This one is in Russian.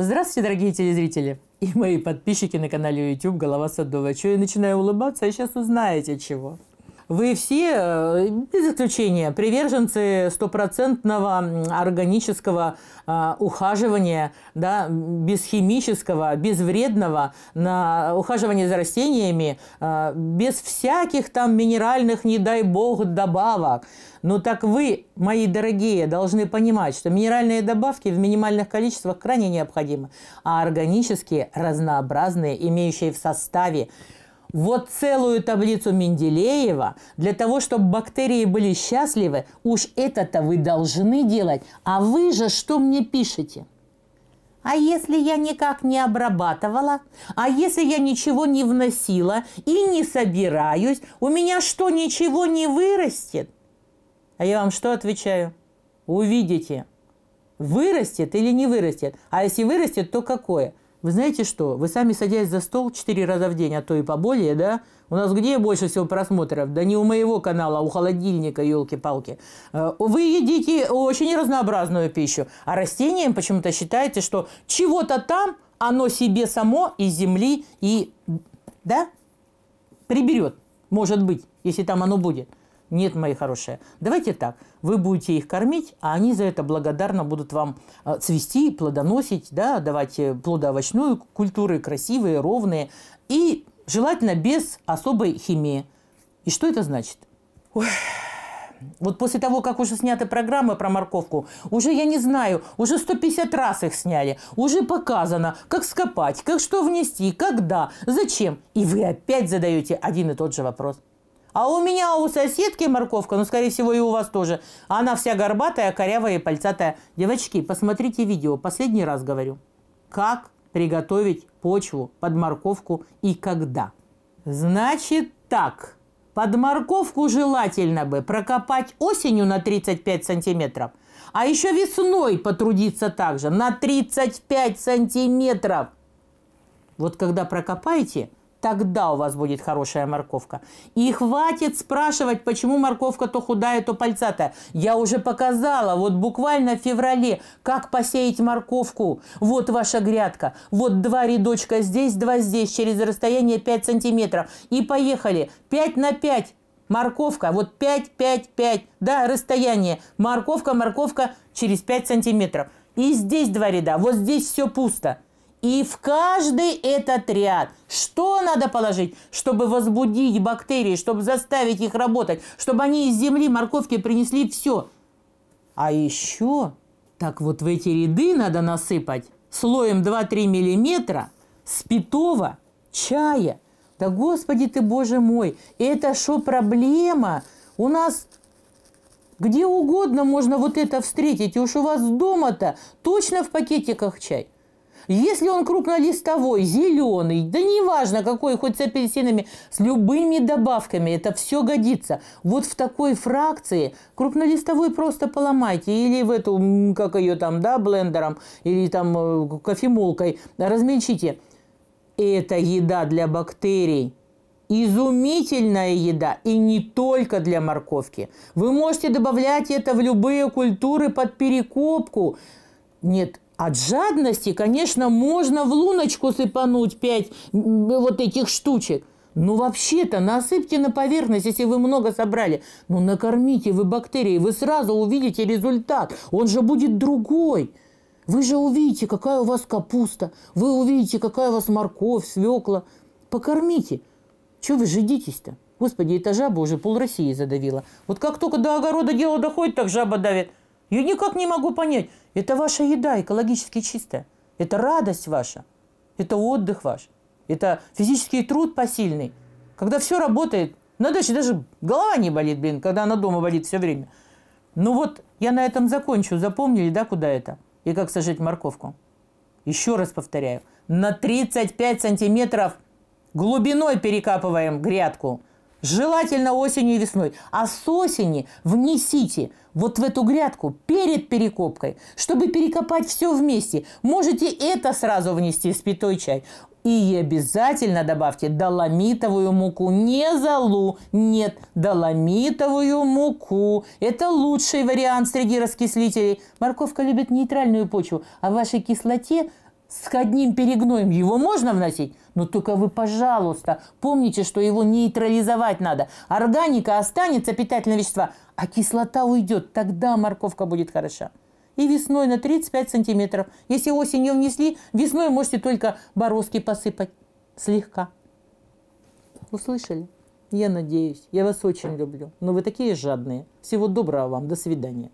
Здравствуйте, дорогие телезрители! И мои подписчики на канале YouTube «Голова Садова». Чего я начинаю улыбаться, а сейчас узнаете чего. Вы все, э, без исключения, приверженцы стопроцентного органического э, ухаживания, да, без химического, без вредного, на ухаживание за растениями, э, без всяких там минеральных, не дай бог, добавок. Но ну так вы, мои дорогие, должны понимать, что минеральные добавки в минимальных количествах крайне необходимы, а органические, разнообразные, имеющие в составе вот целую таблицу Менделеева, для того, чтобы бактерии были счастливы, уж это-то вы должны делать. А вы же что мне пишете? А если я никак не обрабатывала? А если я ничего не вносила и не собираюсь? У меня что, ничего не вырастет? А я вам что отвечаю? Увидите. Вырастет или не вырастет? А если вырастет, то какое? – вы знаете что? Вы сами садясь за стол четыре раза в день, а то и поболее, да? У нас где больше всего просмотров? Да не у моего канала, а у холодильника, елки-палки. Э, вы едите очень разнообразную пищу, а растениям почему-то считаете, что чего-то там оно себе само из земли и, да, приберет, может быть, если там оно будет. Нет, мои хорошие, давайте так. Вы будете их кормить, а они за это благодарно будут вам э, цвести, плодоносить, да, давать э, плодоовощную культуру красивые, ровные. И желательно без особой химии. И что это значит? Ой. Вот после того, как уже сняты программы про морковку, уже я не знаю, уже 150 раз их сняли, уже показано, как скопать, как что внести, когда, зачем. И вы опять задаете один и тот же вопрос. А у меня у соседки морковка, ну, скорее всего, и у вас тоже. Она вся горбатая, корявая и пальцатая. Девочки, посмотрите видео, последний раз говорю. Как приготовить почву под морковку и когда? Значит так, под морковку желательно бы прокопать осенью на 35 сантиметров, а еще весной потрудиться также на 35 сантиметров. Вот когда прокопаете – тогда у вас будет хорошая морковка. И хватит спрашивать, почему морковка то худая, то пальцатая. Я уже показала, вот буквально в феврале, как посеять морковку. Вот ваша грядка, вот два рядочка здесь, два здесь, через расстояние 5 сантиметров. И поехали, 5 на 5. Морковка, вот 5, 5, 5, да, расстояние. Морковка, морковка через 5 сантиметров. И здесь два ряда, вот здесь все пусто. И в каждый этот ряд что надо положить, чтобы возбудить бактерии, чтобы заставить их работать, чтобы они из земли морковки принесли все. А еще так вот в эти ряды надо насыпать слоем 2-3 миллиметра спитого чая. Да господи ты, боже мой, это что проблема? У нас где угодно можно вот это встретить. уж у вас дома-то точно в пакетиках чай. Если он крупнолистовой, зеленый, да неважно какой, хоть с апельсинами, с любыми добавками, это все годится. Вот в такой фракции крупнолистовой просто поломайте или в эту, как ее там, да, блендером или там э, кофемолкой размельчите. Это еда для бактерий изумительная еда, и не только для морковки. Вы можете добавлять это в любые культуры под перекопку. Нет, от жадности, конечно, можно в луночку сыпануть пять вот этих штучек. Ну, вообще-то, насыпьте на поверхность, если вы много собрали. Ну, накормите вы бактерии, вы сразу увидите результат. Он же будет другой. Вы же увидите, какая у вас капуста. Вы увидите, какая у вас морковь, свекла. Покормите. Чего вы жидитесь-то? Господи, эта жаба уже пол России задавила. Вот как только до огорода дело доходит, так жаба давит. Я никак не могу понять. Это ваша еда экологически чистая. Это радость ваша. Это отдых ваш. Это физический труд посильный. Когда все работает, на даче даже голова не болит, блин, когда она дома болит все время. Ну вот, я на этом закончу. Запомнили, да, куда это? И как сажать морковку? Еще раз повторяю. На 35 сантиметров глубиной перекапываем грядку. Желательно осенью и весной. А с осени внесите вот в эту грядку перед перекопкой, чтобы перекопать все вместе. Можете это сразу внести в пятой чай. И обязательно добавьте доломитовую муку. Не золу, нет, доломитовую муку. Это лучший вариант среди раскислителей. Морковка любит нейтральную почву, а в вашей кислоте с одним перегноем его можно вносить, но ну, только вы, пожалуйста, помните, что его нейтрализовать надо. Органика останется, питательные вещества, а кислота уйдет, тогда морковка будет хороша. И весной на 35 сантиметров. Если осенью внесли, весной можете только бороздки посыпать. Слегка. Услышали? Я надеюсь. Я вас очень люблю. Но вы такие жадные. Всего доброго вам. До свидания.